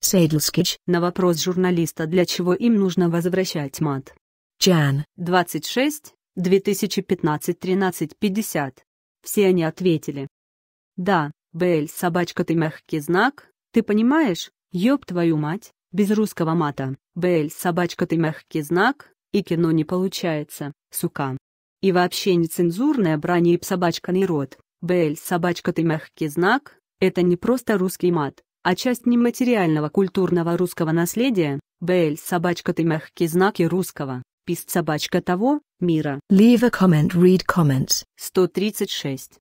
Сейдлскич на вопрос журналиста для чего им нужно возвращать мат. Чан, 26, 2015 13 50. Все они ответили. Да, Бэль, собачка ты мягкий знак, ты понимаешь, ёб твою мать, без русского мата, Бэль, собачка ты мягкий знак, и кино не получается, сука. И вообще нецензурная брань и собачка рот. Бэль, собачка ты мягкий знак, это не просто русский мат, а часть нематериального культурного русского наследия, бель собачка ты мягкие знаки русского, пист собачка того, мира. Leave a comment, read comments. 136.